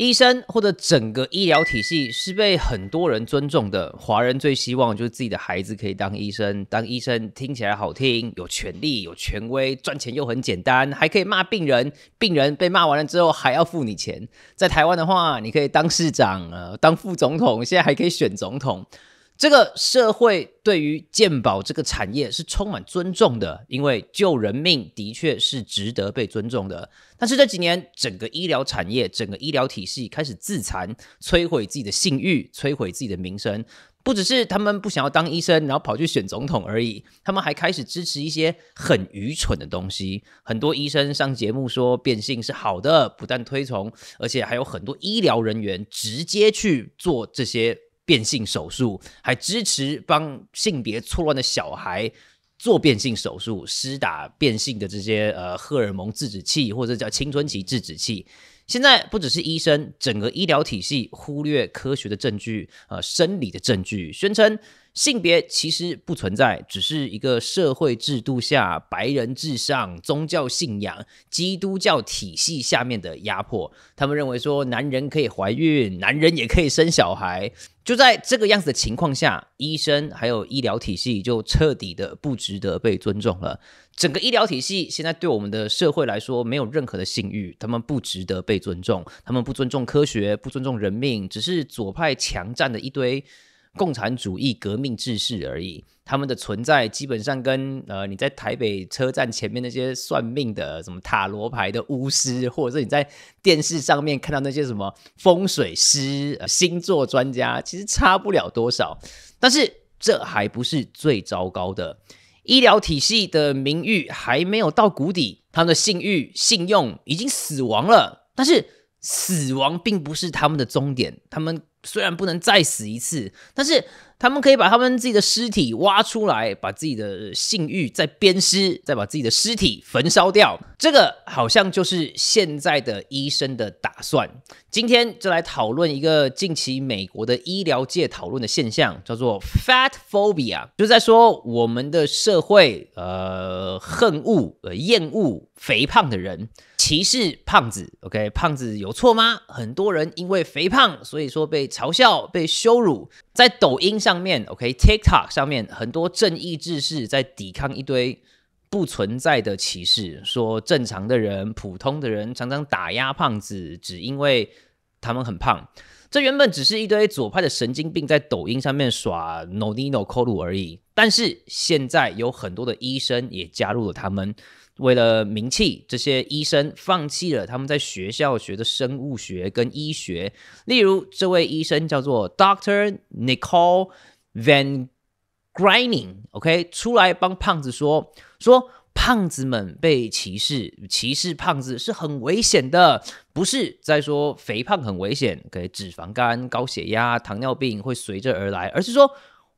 医生或者整个医疗体系是被很多人尊重的。华人最希望就是自己的孩子可以当医生。当医生听起来好听，有权利、有权威，赚钱又很简单，还可以骂病人。病人被骂完了之后还要付你钱。在台湾的话，你可以当市长、当副总统，现在还可以选总统。这个社会对于鉴宝这个产业是充满尊重的，因为救人命的确是值得被尊重的。但是这几年，整个医疗产业、整个医疗体系开始自残，摧毁自己的信誉，摧毁自己的名声。不只是他们不想要当医生，然后跑去选总统而已，他们还开始支持一些很愚蠢的东西。很多医生上节目说变性是好的，不但推崇，而且还有很多医疗人员直接去做这些。变性手术还支持帮性别错乱的小孩做变性手术，施打变性的这些呃荷尔蒙制止器或者叫青春期制止器。现在不只是医生，整个医疗体系忽略科学的证据，呃，生理的证据，宣称。性别其实不存在，只是一个社会制度下白人至上、宗教信仰、基督教体系下面的压迫。他们认为说男人可以怀孕，男人也可以生小孩。就在这个样子的情况下，医生还有医疗体系就彻底的不值得被尊重了。整个医疗体系现在对我们的社会来说没有任何的信誉，他们不值得被尊重，他们不尊重科学，不尊重人命，只是左派强占的一堆。共产主义革命志士而已，他们的存在基本上跟呃你在台北车站前面那些算命的什么塔罗牌的巫师，或者你在电视上面看到那些什么风水师、星座专家，其实差不了多少。但是这还不是最糟糕的，医疗体系的名誉还没有到谷底，他们的信誉、信用已经死亡了。但是死亡并不是他们的终点，他们。虽然不能再死一次，但是他们可以把他们自己的尸体挖出来，把自己的性欲再鞭尸，再把自己的尸体焚烧掉。这个好像就是现在的医生的打算。今天就来讨论一个近期美国的医疗界讨论的现象，叫做 “fat phobia”，就是在说我们的社会呃恨恶、呃厌恶肥胖的人，歧视胖子。OK，胖子有错吗？很多人因为肥胖，所以说被。嘲笑、被羞辱，在抖音上面，OK，TikTok 上面，很多正义志士在抵抗一堆不存在的歧视，说正常的人、普通的人常常打压胖子，只因为他们很胖。这原本只是一堆左派的神经病在抖音上面耍 No Nino c a 而已，但是现在有很多的医生也加入了他们。为了名气，这些医生放弃了他们在学校学的生物学跟医学。例如，这位医生叫做 Doctor Nicole Van Grining，OK，出来帮胖子说说，胖子们被歧视，歧视胖子是很危险的，不是在说肥胖很危险，给脂肪肝、高血压、糖尿病会随着而来，而是说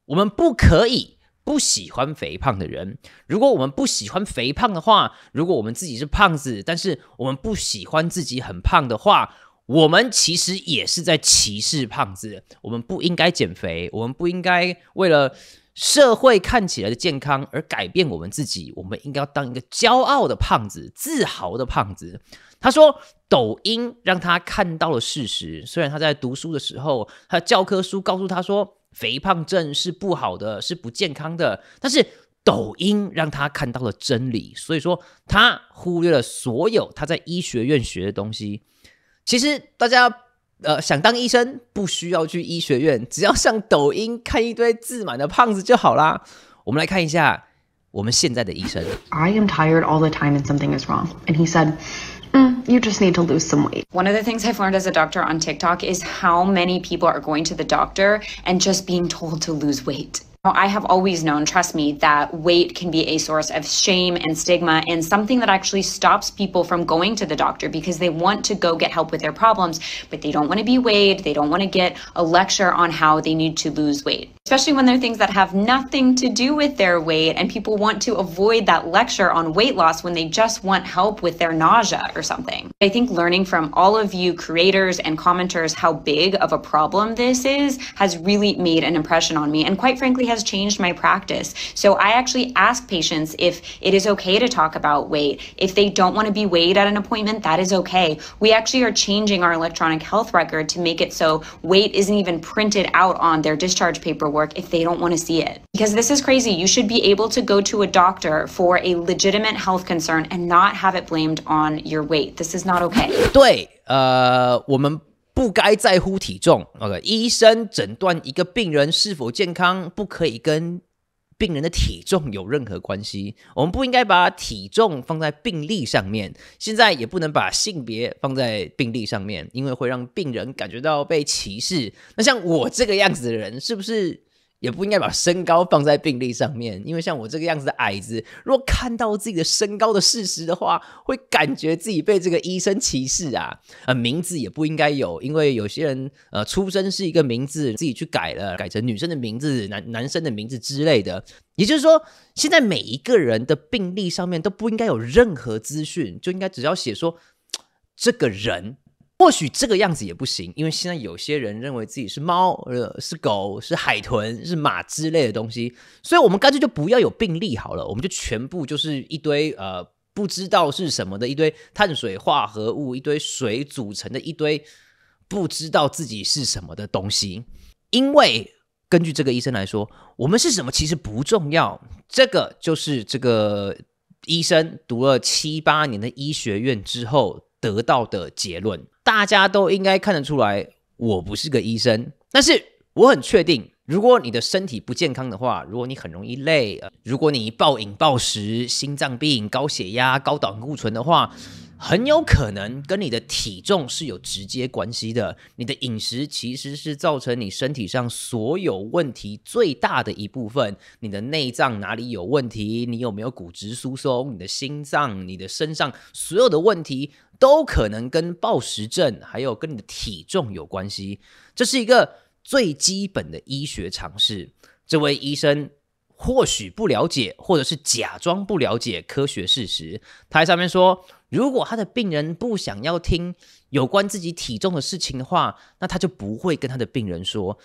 我们不可以。不喜欢肥胖的人。如果我们不喜欢肥胖的话，如果我们自己是胖子，但是我们不喜欢自己很胖的话，我们其实也是在歧视胖子。我们不应该减肥，我们不应该为了社会看起来的健康而改变我们自己。我们应该要当一个骄傲的胖子，自豪的胖子。他说：“抖音让他看到了事实。虽然他在读书的时候，他的教科书告诉他说。”肥胖症是不好的，是不健康的。但是抖音让他看到了真理，所以说他忽略了所有他在医学院学的东西。其实大家呃想当医生不需要去医学院，只要上抖音看一堆自满的胖子就好啦。我们来看一下我们现在的医生。Mm, you just need to lose some weight. One of the things I've learned as a doctor on TikTok is how many people are going to the doctor and just being told to lose weight. I have always known, trust me, that weight can be a source of shame and stigma and something that actually stops people from going to the doctor because they want to go get help with their problems, but they don't want to be weighed. They don't want to get a lecture on how they need to lose weight especially when they're things that have nothing to do with their weight and people want to avoid that lecture on weight loss when they just want help with their nausea or something. I think learning from all of you creators and commenters how big of a problem this is has really made an impression on me and quite frankly has changed my practice. So I actually ask patients if it is okay to talk about weight. If they don't want to be weighed at an appointment, that is okay. We actually are changing our electronic health record to make it so weight isn't even printed out on their discharge paper work if they don't want to see it. Because this is crazy. You should be able to go to a doctor for a legitimate health concern and not have it blamed on your weight. This is not okay. 对，呃，我们不该在乎体重。OK，医生诊断一个病人是否健康，不可以跟病人的体重有任何关系？我们不应该把体重放在病历上面。现在也不能把性别放在病历上面，因为会让病人感觉到被歧视。那像我这个样子的人，是不是？也不应该把身高放在病历上面，因为像我这个样子的矮子，如果看到自己的身高的事实的话，会感觉自己被这个医生歧视啊！呃，名字也不应该有，因为有些人呃出生是一个名字，自己去改了，改成女生的名字、男男生的名字之类的。也就是说，现在每一个人的病历上面都不应该有任何资讯，就应该只要写说这个人。或许这个样子也不行，因为现在有些人认为自己是猫、呃是狗、是海豚、是马之类的东西，所以我们干脆就不要有病例好了，我们就全部就是一堆呃不知道是什么的一堆碳水化合物、一堆水组成的一堆不知道自己是什么的东西。因为根据这个医生来说，我们是什么其实不重要，这个就是这个医生读了七八年的医学院之后得到的结论。大家都应该看得出来，我不是个医生，但是我很确定，如果你的身体不健康的话，如果你很容易累，如果你暴饮暴食、心脏病、高血压、高胆固醇的话。很有可能跟你的体重是有直接关系的。你的饮食其实是造成你身体上所有问题最大的一部分。你的内脏哪里有问题？你有没有骨质疏松？你的心脏、你的身上所有的问题都可能跟暴食症还有跟你的体重有关系。这是一个最基本的医学常识。这位医生。或许不了解，或者是假装不了解科学事实。他在上面说，如果他的病人不想要听有关自己体重的事情的话，那他就不会跟他的病人说。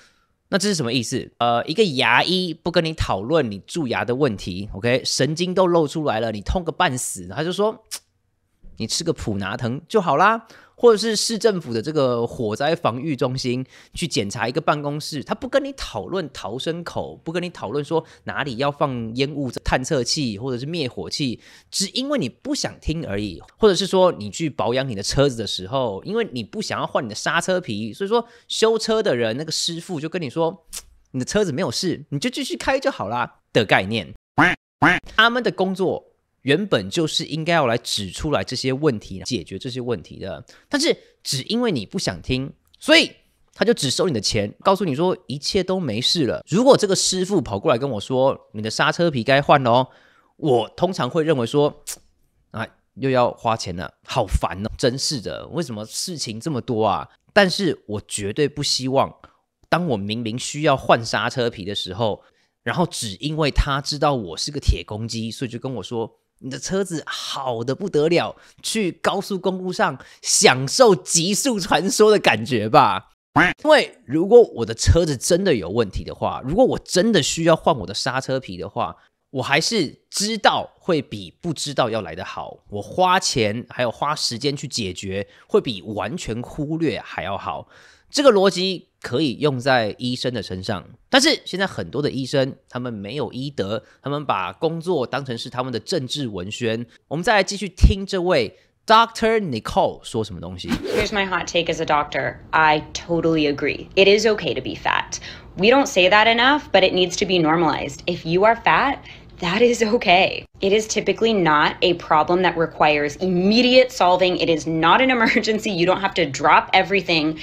那这是什么意思？呃，一个牙医不跟你讨论你蛀牙的问题，OK，神经都露出来了，你痛个半死，他就说你吃个普拿疼就好啦。或者是市政府的这个火灾防御中心去检查一个办公室，他不跟你讨论逃生口，不跟你讨论说哪里要放烟雾探测器或者是灭火器，只因为你不想听而已。或者是说你去保养你的车子的时候，因为你不想要换你的刹车皮，所以说修车的人那个师傅就跟你说你的车子没有事，你就继续开就好啦的概念。他 们的工作。原本就是应该要来指出来这些问题，解决这些问题的。但是只因为你不想听，所以他就只收你的钱，告诉你说一切都没事了。如果这个师傅跑过来跟我说你的刹车皮该换了，我通常会认为说啊又要花钱了，好烦哦，真是的，为什么事情这么多啊？但是我绝对不希望，当我明明需要换刹车皮的时候，然后只因为他知道我是个铁公鸡，所以就跟我说。你的车子好的不得了，去高速公路上享受极速传说的感觉吧。因为如果我的车子真的有问题的话，如果我真的需要换我的刹车皮的话，我还是知道会比不知道要来的好。我花钱还有花时间去解决，会比完全忽略还要好。这个逻辑可以用在医生的身上，但是现在很多的医生他们没有医德，他们把工作当成是他们的政治文宣。我们再来继续听这位 Doctor Nicole 说什么东西。Here's my hot take as a doctor. I totally agree. It is okay to be fat. We don't say that enough, but it needs to be normalized. If you are fat. that is okay. It is typically not a problem that requires immediate solving. It is not an emergency. You don't have to drop everything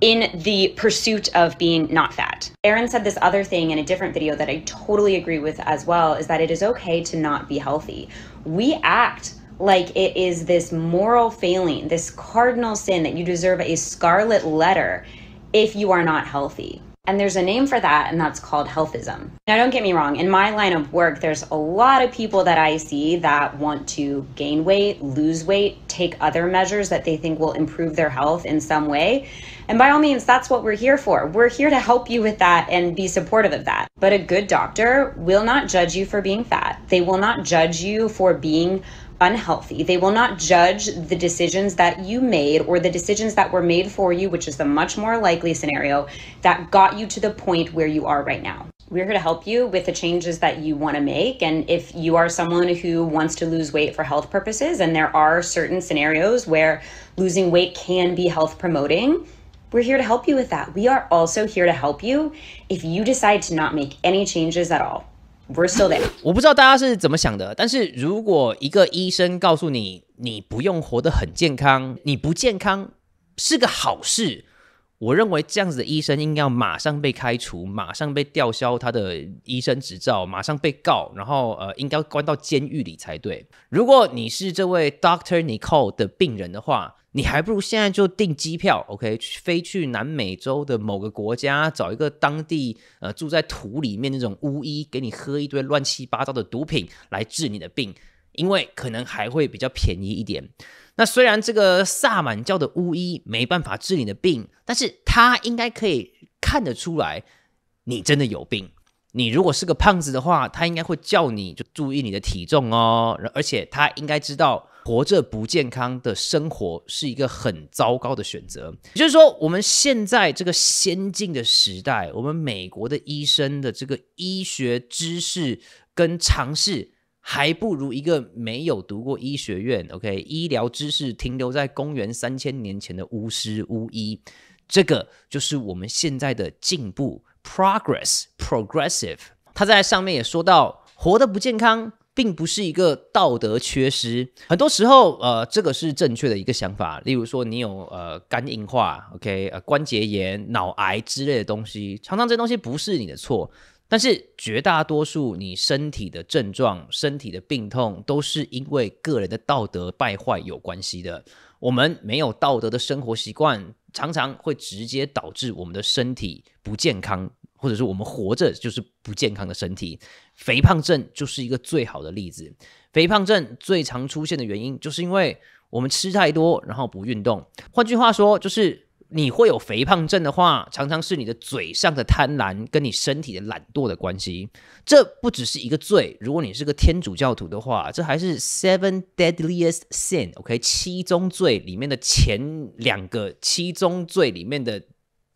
in the pursuit of being not fat. Erin said this other thing in a different video that I totally agree with as well is that it is okay to not be healthy. We act like it is this moral failing, this cardinal sin that you deserve a scarlet letter if you are not healthy. And there's a name for that, and that's called healthism. Now, don't get me wrong, in my line of work, there's a lot of people that I see that want to gain weight, lose weight, take other measures that they think will improve their health in some way. And by all means, that's what we're here for. We're here to help you with that and be supportive of that. But a good doctor will not judge you for being fat, they will not judge you for being unhealthy. They will not judge the decisions that you made or the decisions that were made for you, which is the much more likely scenario that got you to the point where you are right now. We're here to help you with the changes that you want to make. And if you are someone who wants to lose weight for health purposes, and there are certain scenarios where losing weight can be health promoting, we're here to help you with that. We are also here to help you if you decide to not make any changes at all. 我不知道大家是怎么想的，但是如果一个医生告诉你，你不用活得很健康，你不健康是个好事。我认为这样子的医生应该要马上被开除，马上被吊销他的医生执照，马上被告，然后呃，应该关到监狱里才对。如果你是这位 Doctor Nicole 的病人的话，你还不如现在就订机票，OK，飞去南美洲的某个国家，找一个当地呃住在土里面那种巫医，给你喝一堆乱七八糟的毒品来治你的病，因为可能还会比较便宜一点。那虽然这个萨满教的巫医没办法治你的病，但是他应该可以看得出来你真的有病。你如果是个胖子的话，他应该会叫你就注意你的体重哦。而且他应该知道，活着不健康的生活是一个很糟糕的选择。也就是说，我们现在这个先进的时代，我们美国的医生的这个医学知识跟尝试还不如一个没有读过医学院，OK，医疗知识停留在公元三千年前的巫师巫医，这个就是我们现在的进步，progress，progressive。他在上面也说到，活得不健康，并不是一个道德缺失，很多时候，呃，这个是正确的一个想法。例如说，你有呃肝硬化，OK，呃关节炎、脑癌之类的东西，常常这东西不是你的错。但是，绝大多数你身体的症状、身体的病痛，都是因为个人的道德败坏有关系的。我们没有道德的生活习惯，常常会直接导致我们的身体不健康，或者说我们活着就是不健康的身体。肥胖症就是一个最好的例子。肥胖症最常出现的原因，就是因为我们吃太多，然后不运动。换句话说，就是。你会有肥胖症的话，常常是你的嘴上的贪婪跟你身体的懒惰的关系。这不只是一个罪，如果你是个天主教徒的话，这还是 Seven Deadliest Sin OK 七宗罪里面的前两个，七宗罪里面的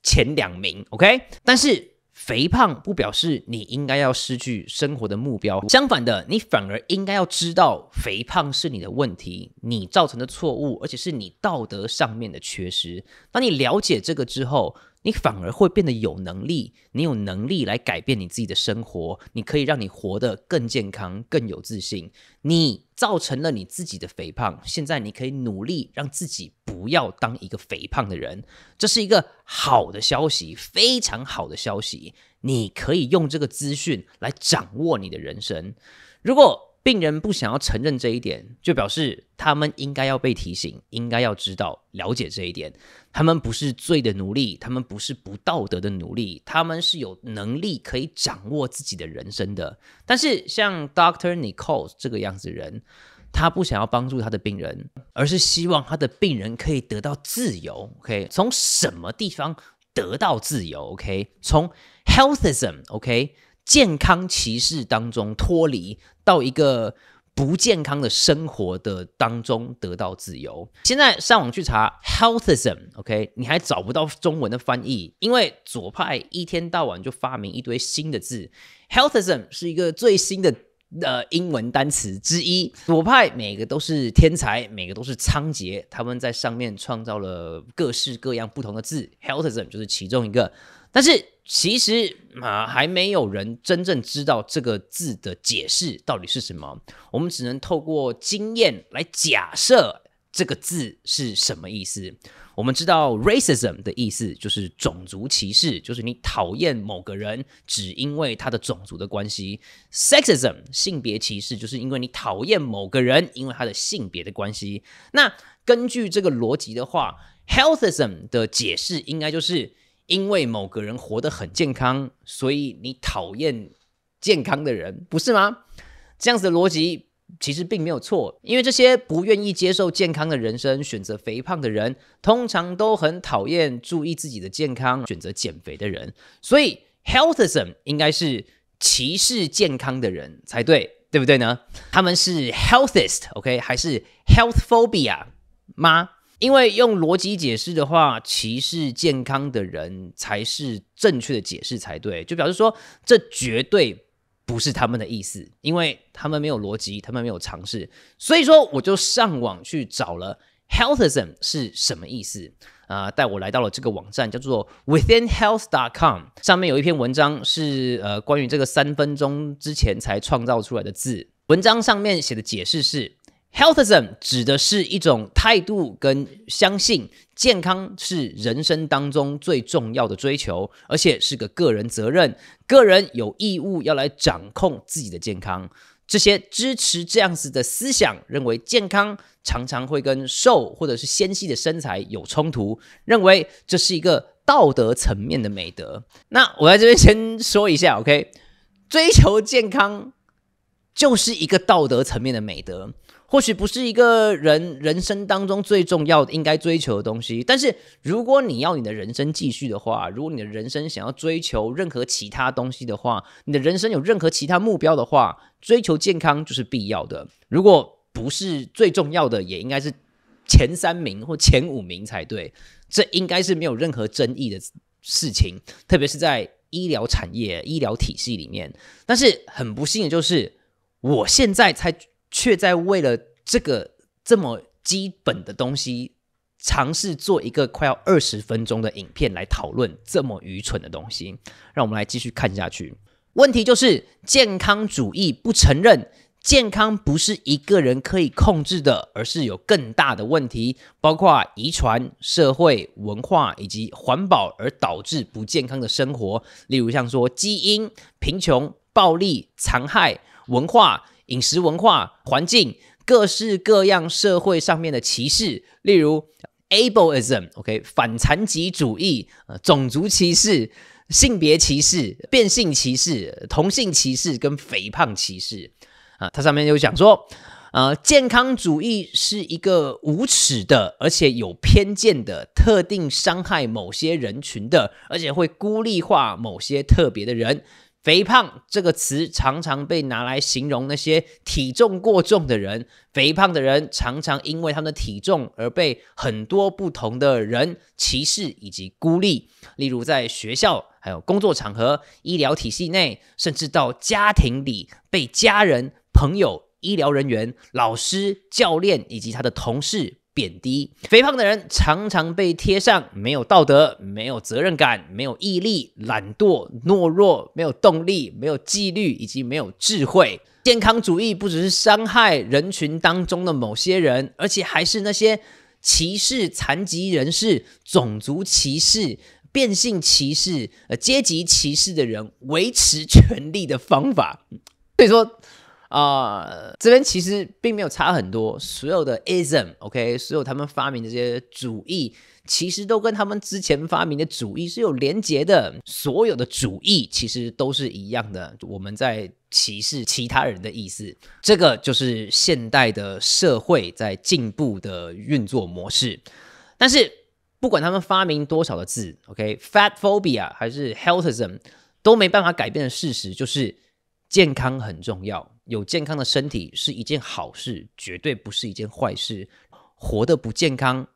前两名 OK。但是。肥胖不表示你应该要失去生活的目标，相反的，你反而应该要知道，肥胖是你的问题，你造成的错误，而且是你道德上面的缺失。当你了解这个之后，你反而会变得有能力，你有能力来改变你自己的生活，你可以让你活得更健康、更有自信。你造成了你自己的肥胖，现在你可以努力让自己不要当一个肥胖的人，这是一个好的消息，非常好的消息。你可以用这个资讯来掌握你的人生。如果病人不想要承认这一点，就表示他们应该要被提醒，应该要知道了解这一点。他们不是罪的奴隶，他们不是不道德的奴隶，他们是有能力可以掌握自己的人生的。但是像 Doctor n i c o l e 这个样子人，他不想要帮助他的病人，而是希望他的病人可以得到自由。OK，从什么地方得到自由？OK，从 Healthism。OK。健康歧视当中脱离到一个不健康的生活的当中得到自由。现在上网去查 healthism，OK，你还找不到中文的翻译，因为左派一天到晚就发明一堆新的字。healthism 是一个最新的呃英文单词之一。左派每个都是天才，每个都是仓颉，他们在上面创造了各式各样不同的字。healthism 就是其中一个，但是。其实啊，还没有人真正知道这个字的解释到底是什么。我们只能透过经验来假设这个字是什么意思。我们知道 racism 的意思就是种族歧视，就是你讨厌某个人只因为他的种族的关系；sexism 性别歧视，就是因为你讨厌某个人因为他的性别的关系。那根据这个逻辑的话，healthism 的解释应该就是。因为某个人活得很健康，所以你讨厌健康的人，不是吗？这样子的逻辑其实并没有错，因为这些不愿意接受健康的人生，选择肥胖的人，通常都很讨厌注意自己的健康，选择减肥的人。所以，healthism 应该是歧视健康的人才对，对不对呢？他们是 healthist，OK，还是 healthphobia 吗？因为用逻辑解释的话，歧视健康的人才是正确的解释才对，就表示说这绝对不是他们的意思，因为他们没有逻辑，他们没有尝试。所以说，我就上网去找了 “healthism” 是什么意思啊，带我来到了这个网站，叫做 withinhealth.com，上面有一篇文章是呃关于这个三分钟之前才创造出来的字，文章上面写的解释是。Healthism 指的是一种态度跟相信健康是人生当中最重要的追求，而且是个个人责任，个人有义务要来掌控自己的健康。这些支持这样子的思想，认为健康常常会跟瘦或者是纤细的身材有冲突，认为这是一个道德层面的美德。那我在这边先说一下，OK，追求健康就是一个道德层面的美德。或许不是一个人人生当中最重要的应该追求的东西，但是如果你要你的人生继续的话，如果你的人生想要追求任何其他东西的话，你的人生有任何其他目标的话，追求健康就是必要的。如果不是最重要的，也应该是前三名或前五名才对，这应该是没有任何争议的事情，特别是在医疗产业、医疗体系里面。但是很不幸的就是，我现在才。却在为了这个这么基本的东西，尝试做一个快要二十分钟的影片来讨论这么愚蠢的东西。让我们来继续看下去。问题就是，健康主义不承认健康不是一个人可以控制的，而是有更大的问题，包括遗传、社会文化以及环保而导致不健康的生活，例如像说基因、贫穷、暴力、残害、文化。饮食文化、环境、各式各样社会上面的歧视，例如 ableism，OK，反残疾主义，呃，种族歧视、性别歧视、变性歧视、同性歧视跟肥胖歧视，啊，它上面就讲说，呃，健康主义是一个无耻的，而且有偏见的，特定伤害某些人群的，而且会孤立化某些特别的人。肥胖这个词常常被拿来形容那些体重过重的人。肥胖的人常常因为他们的体重而被很多不同的人歧视以及孤立，例如在学校、还有工作场合、医疗体系内，甚至到家庭里，被家人、朋友、医疗人员、老师、教练以及他的同事。贬低肥胖的人，常常被贴上没有道德、没有责任感、没有毅力、懒惰、懦弱、没有动力、没有纪律以及没有智慧。健康主义不只是伤害人群当中的某些人，而且还是那些歧视残疾人士、种族歧视、变性歧视、呃阶级歧视的人维持权力的方法。所以说。啊，这边其实并没有差很多。所有的 ism，OK，所有他们发明的这些主义，其实都跟他们之前发明的主义是有连结的。所有的主义其实都是一样的。我们在歧视其他人的意思，这个就是现代的社会在进步的运作模式。但是不管他们发明多少的字，OK，fatphobia 还是 healthism，都没办法改变的事实就是健康很重要。有健康的身体是一件好事，绝对不是一件坏事。活的不健康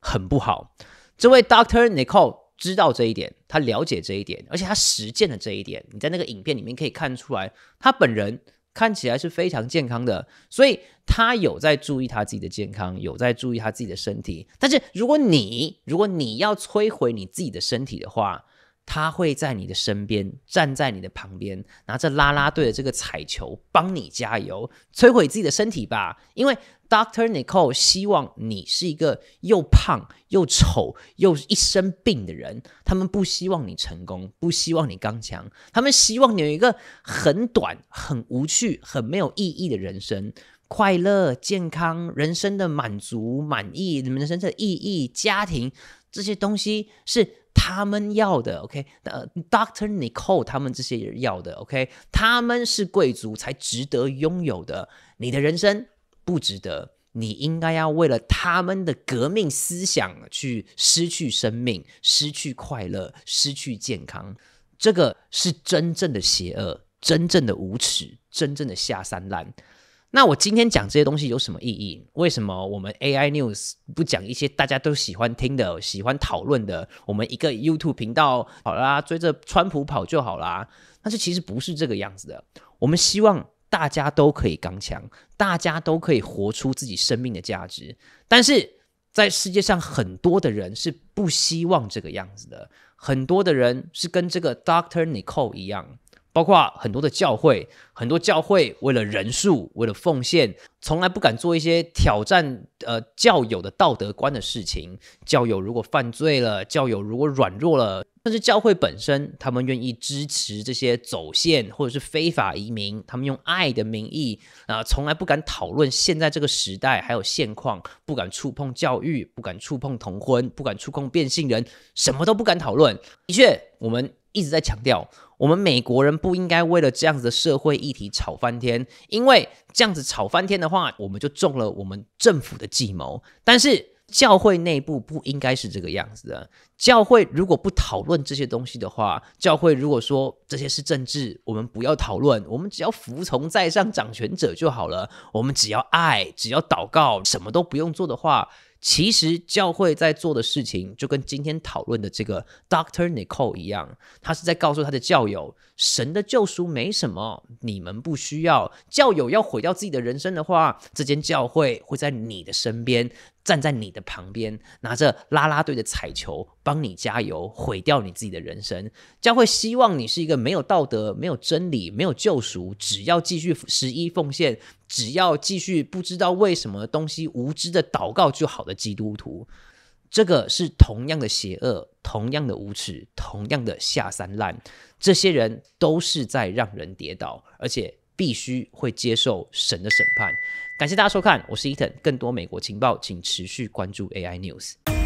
很不好。这位 Doctor Nicole 知道这一点，他了解这一点，而且他实践了这一点。你在那个影片里面可以看出来，他本人看起来是非常健康的，所以他有在注意他自己的健康，有在注意他自己的身体。但是如果你如果你要摧毁你自己的身体的话，他会在你的身边，站在你的旁边，拿着啦啦队的这个彩球帮你加油，摧毁自己的身体吧。因为 Doctor Nicole 希望你是一个又胖又丑又一身病的人，他们不希望你成功，不希望你刚强，他们希望你有一个很短、很无趣、很没有意义的人生。快乐、健康、人生的满足、满意，你们人生的意义、家庭这些东西是。他们要的，OK，那 Doctor Nicole 他们这些人要的，OK，他们是贵族才值得拥有的，你的人生不值得，你应该要为了他们的革命思想去失去生命、失去快乐、失去健康，这个是真正的邪恶、真正的无耻、真正的下三滥。那我今天讲这些东西有什么意义？为什么我们 AI News 不讲一些大家都喜欢听的、喜欢讨论的？我们一个 YouTube 频道好啦，追着川普跑就好啦。但是其实不是这个样子的。我们希望大家都可以刚强，大家都可以活出自己生命的价值。但是在世界上很多的人是不希望这个样子的，很多的人是跟这个 Doctor Nicole 一样。包括很多的教会，很多教会为了人数，为了奉献，从来不敢做一些挑战呃教友的道德观的事情。教友如果犯罪了，教友如果软弱了，但是教会本身，他们愿意支持这些走线或者是非法移民，他们用爱的名义啊，从来不敢讨论现在这个时代还有现况，不敢触碰教育，不敢触碰同婚，不敢触碰变性人，什么都不敢讨论。的确，我们一直在强调。我们美国人不应该为了这样子的社会议题吵翻天，因为这样子吵翻天的话，我们就中了我们政府的计谋。但是教会内部不应该是这个样子的。教会如果不讨论这些东西的话，教会如果说这些是政治，我们不要讨论，我们只要服从在上掌权者就好了。我们只要爱，只要祷告，什么都不用做的话。其实教会在做的事情，就跟今天讨论的这个 Doctor Nicole 一样，他是在告诉他的教友，神的救赎没什么，你们不需要。教友要毁掉自己的人生的话，这间教会会在你的身边。站在你的旁边，拿着啦啦队的彩球帮你加油，毁掉你自己的人生。教会希望你是一个没有道德、没有真理、没有救赎，只要继续十一奉献，只要继续不知道为什么东西无知的祷告就好的基督徒。这个是同样的邪恶，同样的无耻，同样的下三滥。这些人都是在让人跌倒，而且。必须会接受神的审判。感谢大家收看，我是伊藤，更多美国情报请持续关注 AI News。